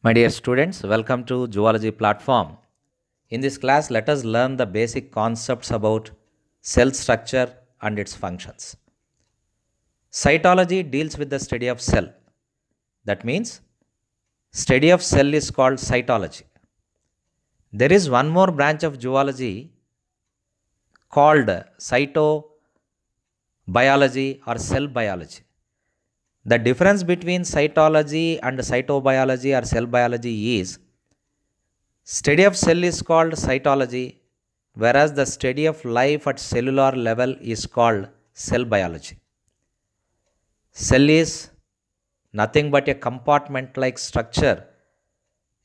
My dear students, welcome to Zoology Platform. In this class, let us learn the basic concepts about cell structure and its functions. Cytology deals with the study of cell. That means study of cell is called cytology. There is one more branch of zoology called cytobiology or cell biology. The difference between cytology and cytobiology or cell biology is study of cell is called cytology whereas the study of life at cellular level is called cell biology. Cell is nothing but a compartment like structure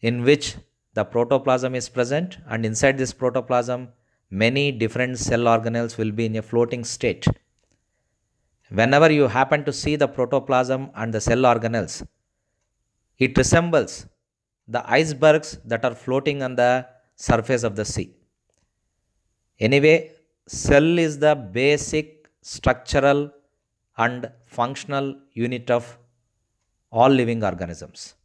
in which the protoplasm is present and inside this protoplasm many different cell organelles will be in a floating state. Whenever you happen to see the protoplasm and the cell organelles, it resembles the icebergs that are floating on the surface of the sea. Anyway, cell is the basic structural and functional unit of all living organisms.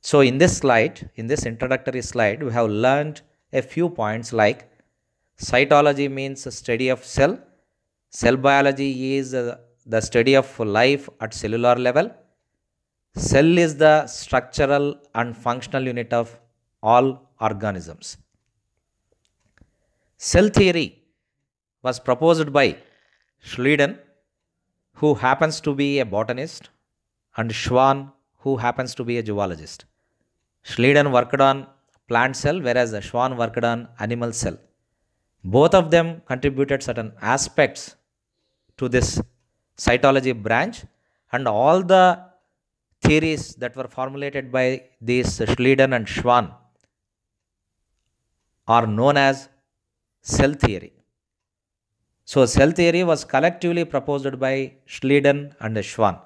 So in this slide, in this introductory slide, we have learned a few points like cytology means study of cell Cell biology is uh, the study of life at cellular level. Cell is the structural and functional unit of all organisms. Cell theory was proposed by Schleiden, who happens to be a botanist, and Schwann, who happens to be a zoologist. Schleiden worked on plant cell, whereas Schwann worked on animal cell. Both of them contributed certain aspects to this cytology branch and all the theories that were formulated by these Schleiden and Schwann are known as cell theory. So cell theory was collectively proposed by Schleiden and Schwann.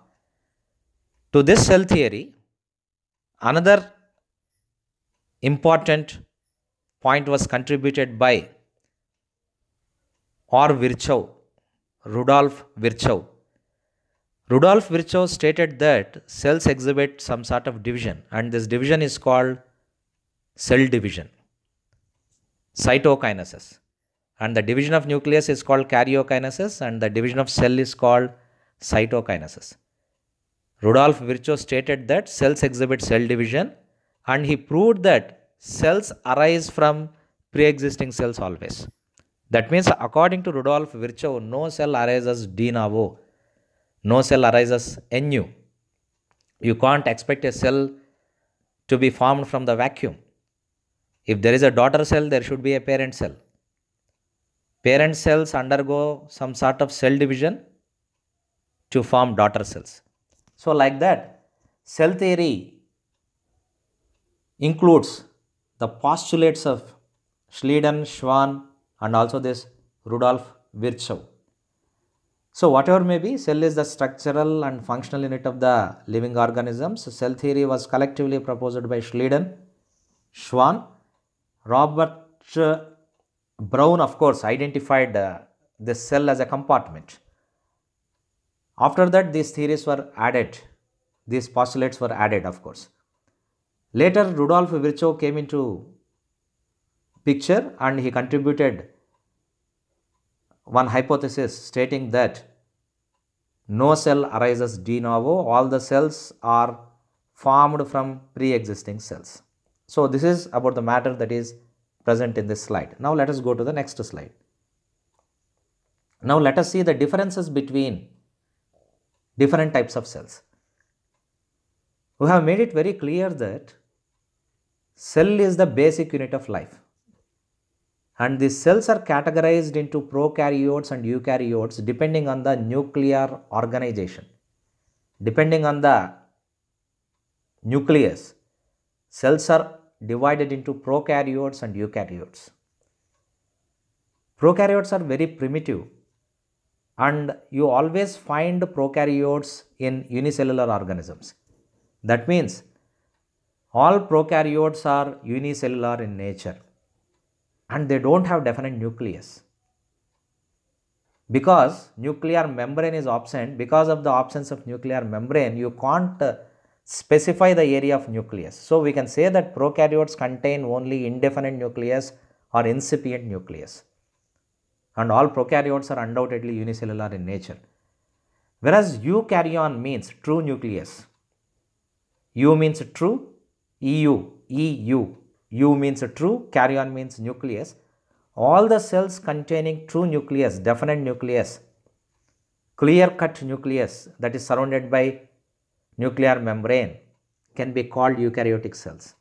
To this cell theory, another important point was contributed by or Virchow Rudolf Virchow. Rudolf Virchow stated that cells exhibit some sort of division, and this division is called cell division, cytokinesis. And the division of nucleus is called karyokinesis, and the division of cell is called cytokinesis. Rudolf Virchow stated that cells exhibit cell division, and he proved that cells arise from pre-existing cells always. That means according to Rudolf Virchow, no cell arises de novo. No cell arises nu. You can't expect a cell to be formed from the vacuum. If there is a daughter cell, there should be a parent cell. Parent cells undergo some sort of cell division to form daughter cells. So like that, cell theory includes the postulates of Schleiden, Schwann, and also this Rudolf Virchow. So whatever may be, cell is the structural and functional unit of the living organisms. Cell theory was collectively proposed by Schleiden, Schwann, Robert Brown of course identified uh, cell as a compartment. After that these theories were added, these postulates were added of course. Later Rudolf Virchow came into picture and he contributed one hypothesis stating that no cell arises de novo, all the cells are formed from pre-existing cells. So, this is about the matter that is present in this slide. Now, let us go to the next slide. Now, let us see the differences between different types of cells. We have made it very clear that cell is the basic unit of life and the cells are categorized into prokaryotes and eukaryotes depending on the nuclear organization depending on the nucleus cells are divided into prokaryotes and eukaryotes prokaryotes are very primitive and you always find prokaryotes in unicellular organisms that means all prokaryotes are unicellular in nature and they don't have definite nucleus because nuclear membrane is absent because of the absence of nuclear membrane you can't uh, specify the area of nucleus. So, we can say that prokaryotes contain only indefinite nucleus or incipient nucleus and all prokaryotes are undoubtedly unicellular in nature. Whereas eukaryon means true nucleus, U means true, EU, EU U means true, carrion means nucleus. All the cells containing true nucleus, definite nucleus, clear cut nucleus that is surrounded by nuclear membrane can be called eukaryotic cells.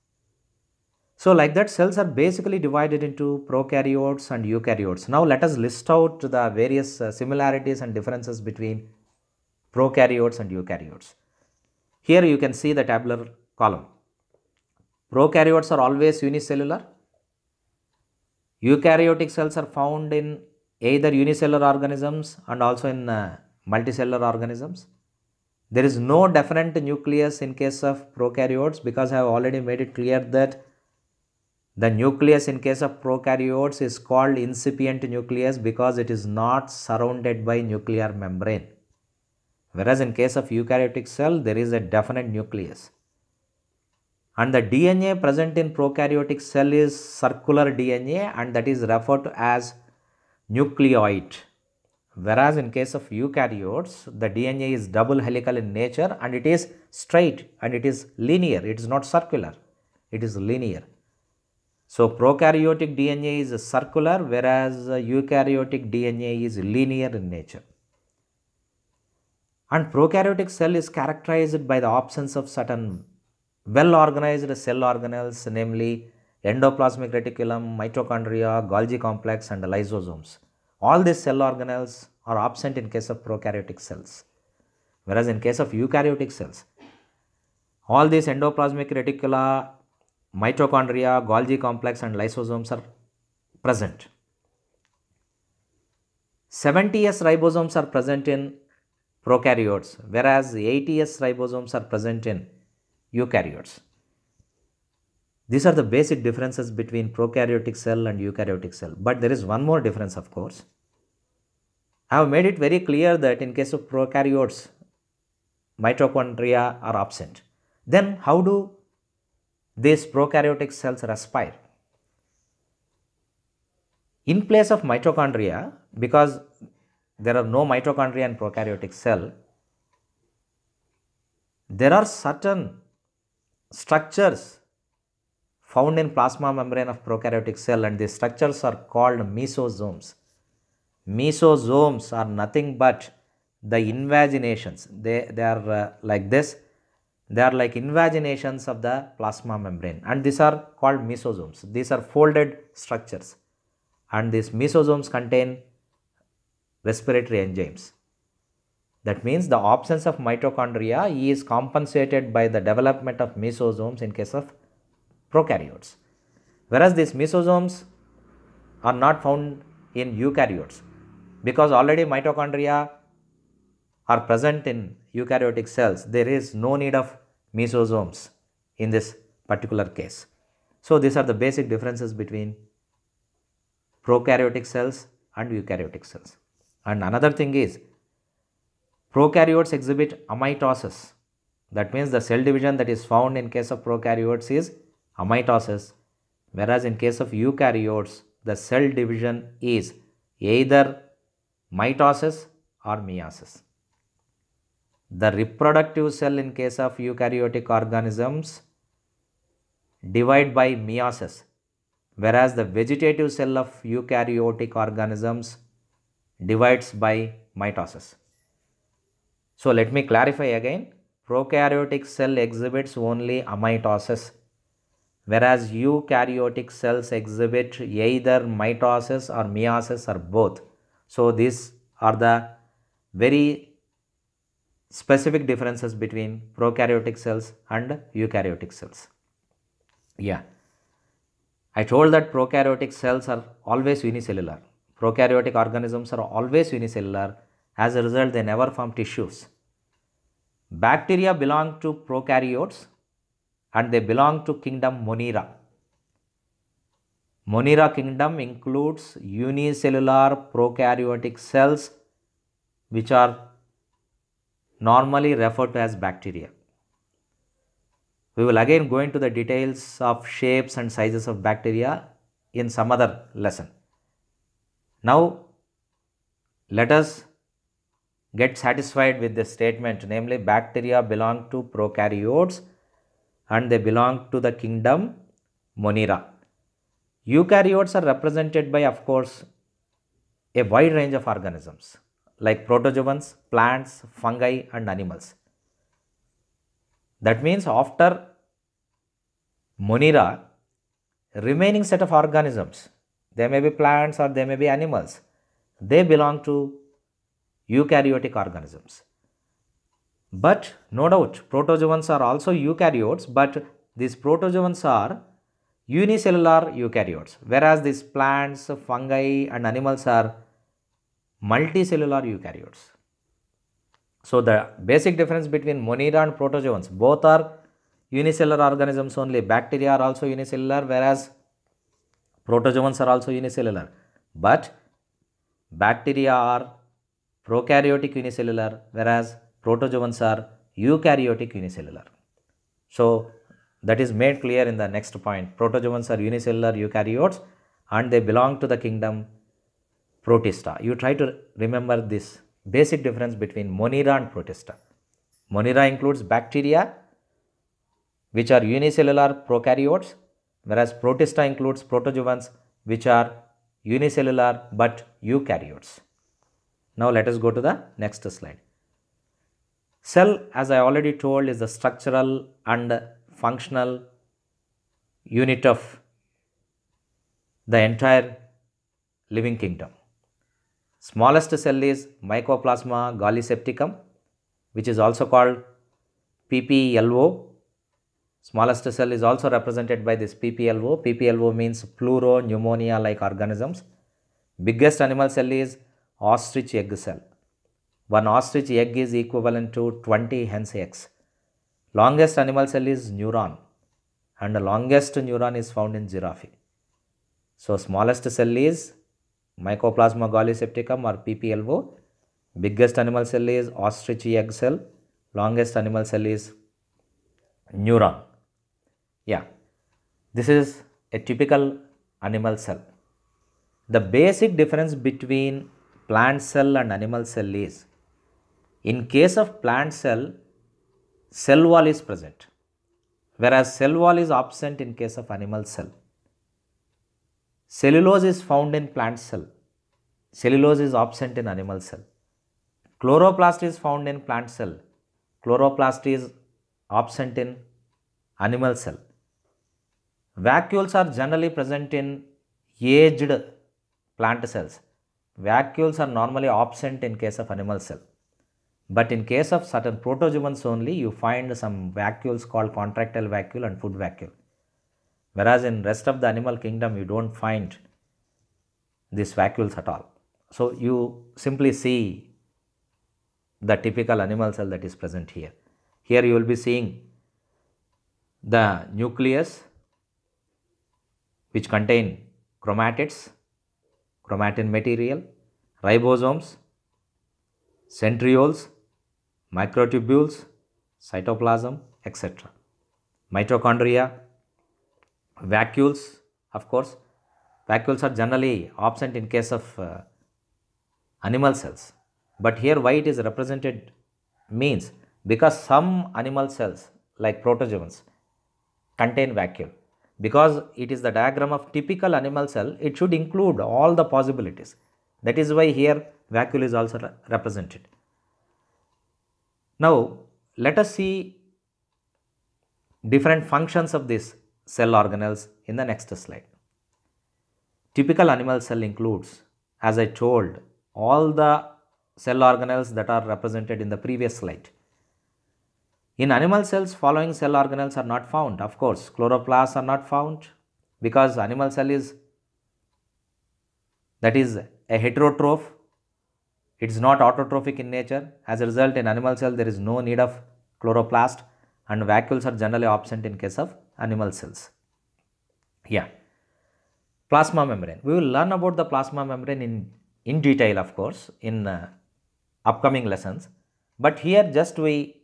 So, like that cells are basically divided into prokaryotes and eukaryotes. Now, let us list out the various uh, similarities and differences between prokaryotes and eukaryotes. Here you can see the tabular column. Prokaryotes are always unicellular. Eukaryotic cells are found in either unicellular organisms and also in uh, multicellular organisms. There is no definite nucleus in case of prokaryotes because I have already made it clear that the nucleus in case of prokaryotes is called incipient nucleus because it is not surrounded by nuclear membrane. Whereas in case of eukaryotic cell, there is a definite nucleus and the DNA present in prokaryotic cell is circular DNA and that is referred to as nucleoid. Whereas in case of eukaryotes, the DNA is double helical in nature and it is straight and it is linear, it is not circular, it is linear. So, prokaryotic DNA is circular whereas uh, eukaryotic DNA is linear in nature. And prokaryotic cell is characterized by the absence of certain well organized cell organelles, namely endoplasmic reticulum, mitochondria, Golgi complex, and lysosomes. All these cell organelles are absent in case of prokaryotic cells. Whereas in case of eukaryotic cells, all these endoplasmic reticula, mitochondria, Golgi complex and lysosomes are present. 70S ribosomes are present in prokaryotes, whereas 80S ribosomes are present in eukaryotes. These are the basic differences between prokaryotic cell and eukaryotic cell. But there is one more difference of course. I have made it very clear that in case of prokaryotes, mitochondria are absent. Then how do these prokaryotic cells respire? In place of mitochondria, because there are no mitochondria in prokaryotic cell, there are certain structures found in plasma membrane of prokaryotic cell and these structures are called mesosomes. Mesosomes are nothing but the invaginations, they, they are uh, like this, they are like invaginations of the plasma membrane and these are called mesosomes. These are folded structures and these mesosomes contain respiratory enzymes. That means the absence of mitochondria is compensated by the development of mesosomes in case of prokaryotes. Whereas these mesosomes are not found in eukaryotes because already mitochondria are present in eukaryotic cells, there is no need of mesosomes in this particular case. So, these are the basic differences between prokaryotic cells and eukaryotic cells. And another thing is Prokaryotes exhibit amitosis. That means the cell division that is found in case of prokaryotes is amitosis. Whereas in case of eukaryotes, the cell division is either mitosis or meiosis. The reproductive cell in case of eukaryotic organisms divide by meiosis whereas the vegetative cell of eukaryotic organisms divides by mitosis. So let me clarify again. Prokaryotic cell exhibits only amitosis whereas eukaryotic cells exhibit either mitosis or meiosis or both. So these are the very specific differences between prokaryotic cells and eukaryotic cells. Yeah. I told that prokaryotic cells are always unicellular. Prokaryotic organisms are always unicellular as a result, they never form tissues. Bacteria belong to prokaryotes and they belong to kingdom Monera. Monera kingdom includes unicellular prokaryotic cells which are normally referred to as bacteria. We will again go into the details of shapes and sizes of bacteria in some other lesson. Now, let us get satisfied with the statement namely bacteria belong to prokaryotes and they belong to the kingdom Monera. Eukaryotes are represented by of course a wide range of organisms like protozoans, plants, fungi and animals. That means after Monera, remaining set of organisms, they may be plants or they may be animals, they belong to eukaryotic organisms. But no doubt protozoans are also eukaryotes but these protozoans are unicellular eukaryotes whereas these plants, fungi and animals are multicellular eukaryotes. So, the basic difference between Monera and protozoans both are unicellular organisms only bacteria are also unicellular whereas protozoans are also unicellular but bacteria are prokaryotic unicellular whereas protozoans are eukaryotic unicellular. So, that is made clear in the next point. Protozoans are unicellular eukaryotes and they belong to the kingdom protista. You try to remember this basic difference between monera and protista. Monera includes bacteria which are unicellular prokaryotes whereas protista includes protozoans which are unicellular but eukaryotes. Now let us go to the next slide. Cell as I already told is the structural and functional unit of the entire living kingdom. Smallest cell is Mycoplasma gallisepticum which is also called PPLO. Smallest cell is also represented by this PPLO. PPLO means pleuro pneumonia like organisms. Biggest animal cell is ostrich egg cell. One ostrich egg is equivalent to 20 hens eggs. Longest animal cell is neuron and the longest neuron is found in giraffe. So smallest cell is Mycoplasma gallisepticum septicum or PPLO. Biggest animal cell is ostrich egg cell. Longest animal cell is neuron. Yeah, this is a typical animal cell. The basic difference between plant cell and animal cell is, in case of plant cell, cell wall is present, whereas cell wall is absent in case of animal cell. Cellulose is found in plant cell, cellulose is absent in animal cell. Chloroplast is found in plant cell, chloroplast is absent in animal cell. Vacuoles are generally present in aged plant cells vacuoles are normally absent in case of animal cell. But in case of certain protozoans only, you find some vacuoles called contractile vacuole and food vacuole. Whereas in rest of the animal kingdom, you don't find these vacuoles at all. So, you simply see the typical animal cell that is present here. Here you will be seeing the nucleus which contain chromatids chromatin material, ribosomes, centrioles, microtubules, cytoplasm, etc. Mitochondria, vacuoles, of course, vacuoles are generally absent in case of uh, animal cells. But here why it is represented means because some animal cells like protozoans contain vacuole because it is the diagram of typical animal cell, it should include all the possibilities. That is why here vacuole is also re represented. Now, let us see different functions of these cell organelles in the next slide. Typical animal cell includes, as I told, all the cell organelles that are represented in the previous slide. In animal cells, following cell organelles are not found. Of course, chloroplasts are not found because animal cell is that is a heterotroph. It is not autotrophic in nature. As a result, in animal cell, there is no need of chloroplast and vacuoles are generally absent in case of animal cells. Yeah. Plasma membrane. We will learn about the plasma membrane in, in detail, of course, in uh, upcoming lessons. But here just we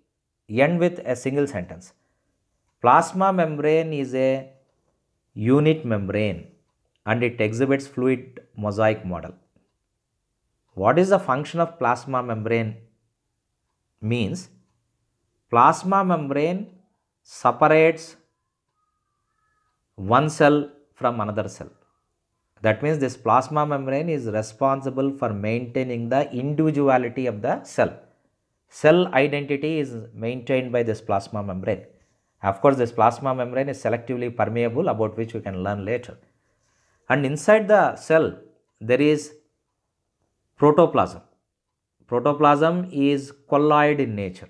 end with a single sentence. Plasma membrane is a unit membrane and it exhibits fluid mosaic model. What is the function of plasma membrane? Means plasma membrane separates one cell from another cell. That means this plasma membrane is responsible for maintaining the individuality of the cell cell identity is maintained by this plasma membrane. Of course, this plasma membrane is selectively permeable about which we can learn later. And inside the cell, there is protoplasm. Protoplasm is colloid in nature.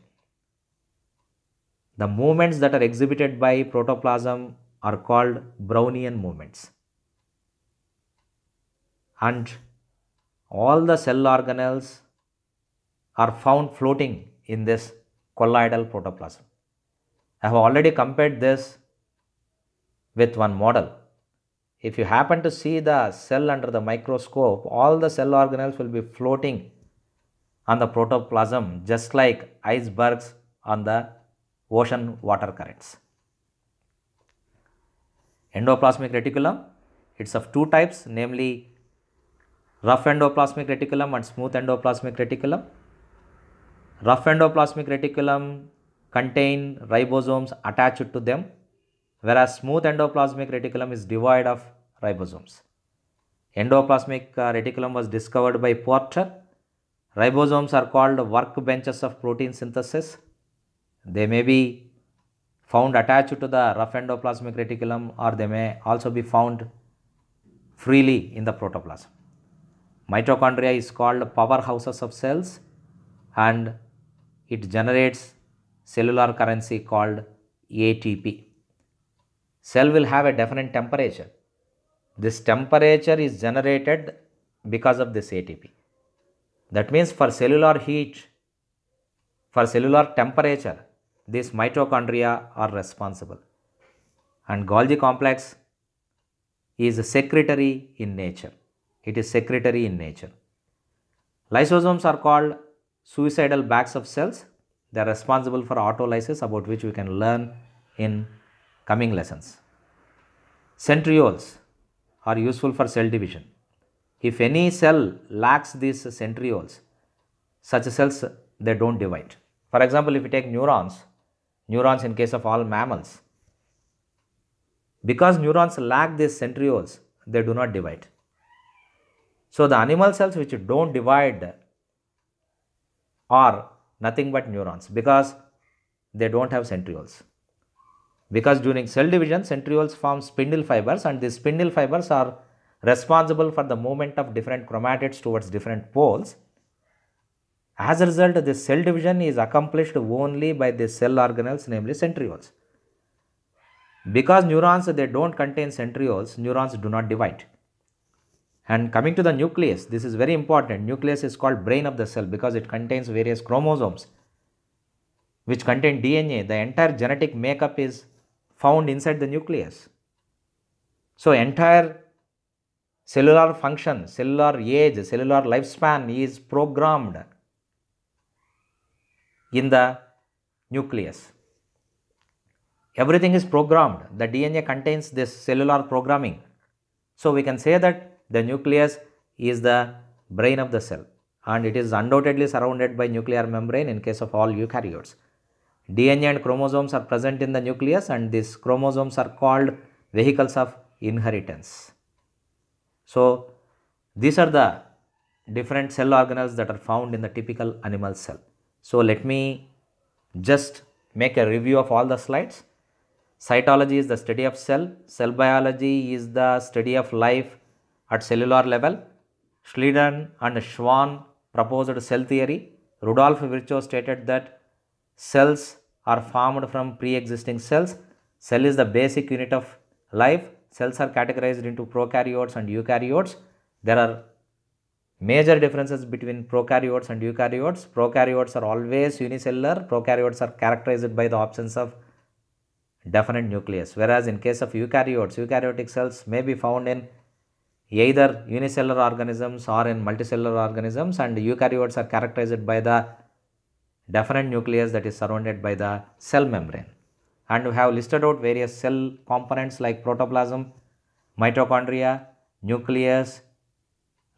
The movements that are exhibited by protoplasm are called Brownian movements. And all the cell organelles are found floating in this colloidal protoplasm. I have already compared this with one model. If you happen to see the cell under the microscope, all the cell organelles will be floating on the protoplasm just like icebergs on the ocean water currents. Endoplasmic reticulum, it is of two types namely rough endoplasmic reticulum and smooth endoplasmic reticulum. Rough endoplasmic reticulum contain ribosomes attached to them, whereas smooth endoplasmic reticulum is devoid of ribosomes. Endoplasmic uh, reticulum was discovered by Porter. Ribosomes are called workbenches of protein synthesis. They may be found attached to the rough endoplasmic reticulum or they may also be found freely in the protoplasm. Mitochondria is called powerhouses of cells and it generates cellular currency called ATP. Cell will have a definite temperature. This temperature is generated because of this ATP. That means for cellular heat, for cellular temperature, these mitochondria are responsible. And Golgi complex is a secretory in nature. It is secretory in nature. Lysosomes are called suicidal bags of cells. They are responsible for autolysis about which we can learn in coming lessons. Centrioles are useful for cell division. If any cell lacks these centrioles, such cells they don't divide. For example, if you take neurons, neurons in case of all mammals, because neurons lack these centrioles, they do not divide. So, the animal cells which don't divide are nothing but neurons because they don't have centrioles. Because during cell division, centrioles form spindle fibers and these spindle fibers are responsible for the movement of different chromatids towards different poles. As a result, this cell division is accomplished only by the cell organelles namely centrioles. Because neurons they do not contain centrioles, neurons do not divide. And coming to the nucleus, this is very important. Nucleus is called brain of the cell because it contains various chromosomes which contain DNA. The entire genetic makeup is found inside the nucleus. So, entire cellular function, cellular age, cellular lifespan is programmed in the nucleus. Everything is programmed. The DNA contains this cellular programming. So, we can say that the nucleus is the brain of the cell and it is undoubtedly surrounded by nuclear membrane in case of all eukaryotes. DNA and chromosomes are present in the nucleus and these chromosomes are called vehicles of inheritance. So, these are the different cell organelles that are found in the typical animal cell. So, let me just make a review of all the slides. Cytology is the study of cell, cell biology is the study of life, at cellular level, Schlieden and Schwann proposed cell theory. Rudolf Virchow stated that cells are formed from pre-existing cells. Cell is the basic unit of life. Cells are categorized into prokaryotes and eukaryotes. There are major differences between prokaryotes and eukaryotes. Prokaryotes are always unicellular. Prokaryotes are characterized by the absence of definite nucleus. Whereas in case of eukaryotes, eukaryotic cells may be found in either unicellular organisms or in multicellular organisms and eukaryotes are characterized by the definite nucleus that is surrounded by the cell membrane. And we have listed out various cell components like protoplasm, mitochondria, nucleus,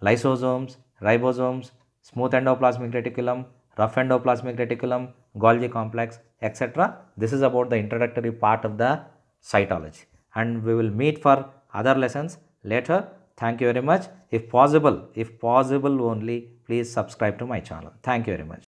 lysosomes, ribosomes, smooth endoplasmic reticulum, rough endoplasmic reticulum, Golgi complex, etc. This is about the introductory part of the cytology and we will meet for other lessons later Thank you very much. If possible, if possible only, please subscribe to my channel. Thank you very much.